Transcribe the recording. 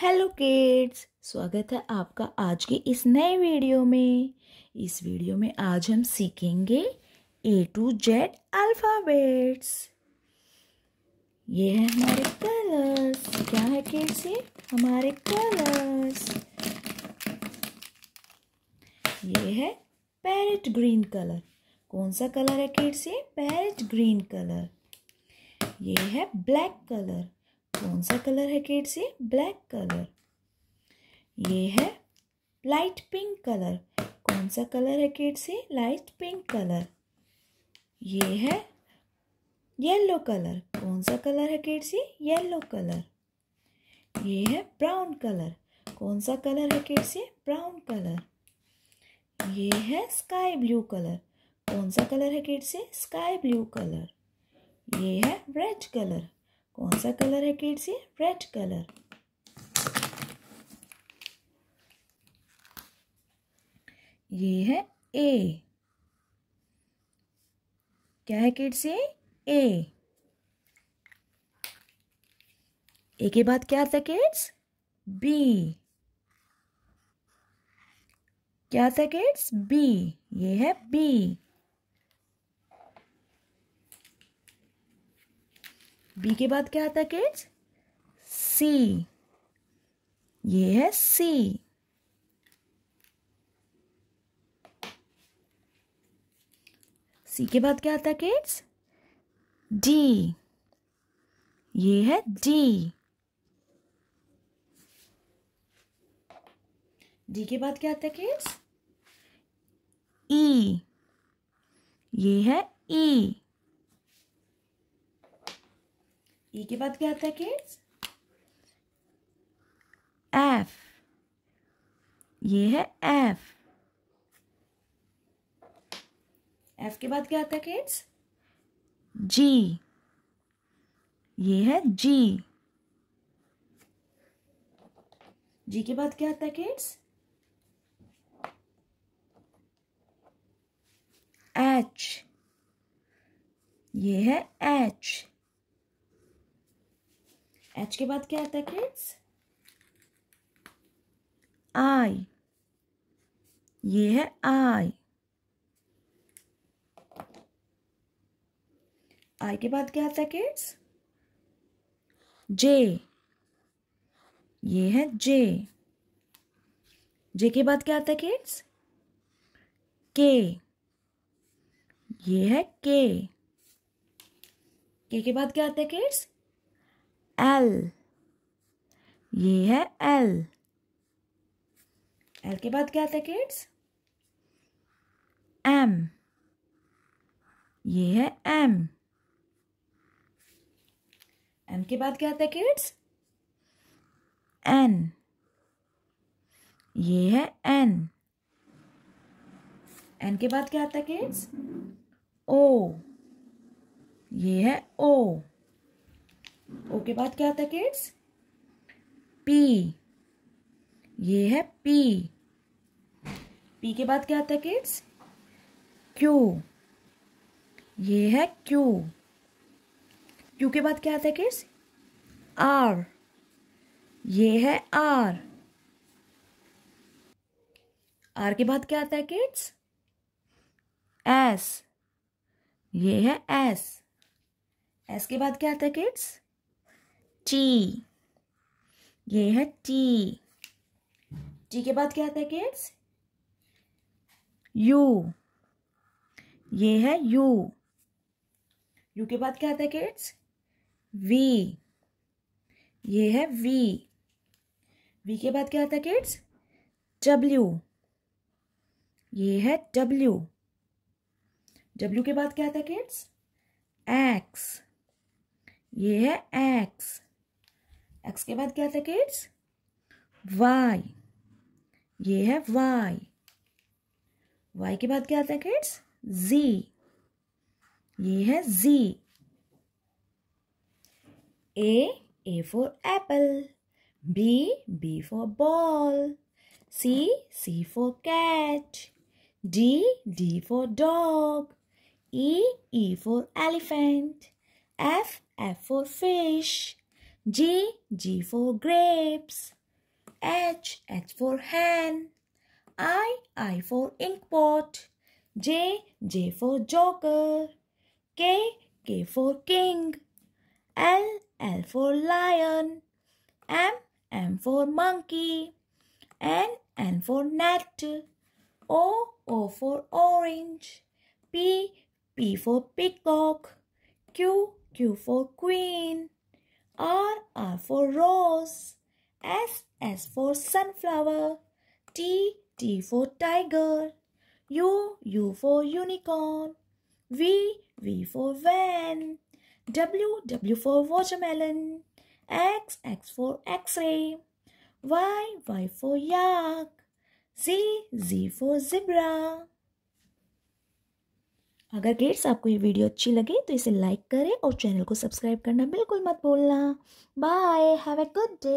Hello kids स्वागत है आपका आज के इस नए वीडियो में इस वीडियो में आज हम सीखेंगे ए टू जेड अल्फ़ाबेट्स ये है हमारे कलर्स क्या है किड्स ये हमारे कलर्स ये है पैरेट ग्रीन कलर कौन सा कलर है किड्स ये पैरेट ग्रीन कलर ये है ब्लैक कलर कौन सा कलर है किड्स ये ब्लैक कलर ये है लाइट पिंक कलर कौन सा कलर है किड्स ये लाइट पिंक कलर ये है येलो कलर कौन सा कलर है किड्स ये येलो कलर ये है ब्राउन कलर कौन सा कलर है किड्स ये ब्राउन कलर ये है स्काई ब्लू कलर कौन सा कलर है किड्स ये स्काई ब्लू कलर ये है रेड कलर कौन सा कलर है किड्स ये रेड कलर ये है ए क्या है किड्स ये ए ए के बाद क्या था किड्स बी क्या था किड्स बी ये है बी बी के बाद क्या आता है किड्स सी ये है सी सी के बाद क्या आता है किड्स डी ये है डी डी के बाद क्या आता है किड्स ई e. ये है ई e. ई e के बाद क्या आता है किड्स एफ ये है एफ एफ के बाद क्या आता है किड्स जी ये है जी जी के बाद क्या आता है किड्स एच ये है एच एच के बाद क्या आता है किड्स आई ये है आई आई के बाद क्या आता है किड्स जे ये है जे जे के बाद क्या आता है किड्स के ये है के के के बाद क्या आता है किड्स एल ये है एल एल के बाद क्या आता है किड्स एम ये है एम एम के बाद क्या आता है किड्स एन ये है एन एन के बाद क्या आता है किड्स ओ ये है ओ ओके के बाद क्या आता है किड्स पी ये है पी पी के बाद क्या आता है किड्स क्यू ये है क्यू क्यू के बाद क्या आता है किड्स आर ये है आर आर के बाद क्या आता है किड्स एस ये है एस एस के बाद क्या आता है किड्स टी ये है टी टी के बाद क्या आता है किड्स यू ये है यू यू के बाद क्या आता है किड्स वी ये है वी वी के बाद क्या आता है किड्स डब्ल्यू ये है डब्ल्यू डब्ल्यू के बाद क्या आता है किड्स एक्स ये है एक्स एक्स के बाद क्या था किड्स वाई ये है वाई वाई के बाद क्या आता है किड्स जी ये है जी A A for apple B B for ball C C for cat D D for dog E E for elephant F F for fish G, G for grapes. H, H for hen. I, I for inkpot. J, J for joker. K, K for king. L, L for lion. M, M for monkey. N, N for net. O, O for orange. P, P for peacock. Q, Q for queen. R, for rose, S S for sunflower, T T for tiger, U U for unicorn, V V for van, W W for watermelon, X X for X-ray, Y Y for yak, Z Z for zebra. अगर गेट्स आपको ये video अच्छी लगे तो इसे like करें और चैनल को सब्सक्राइब करना बिल्कुल मत भूलना bye have a good day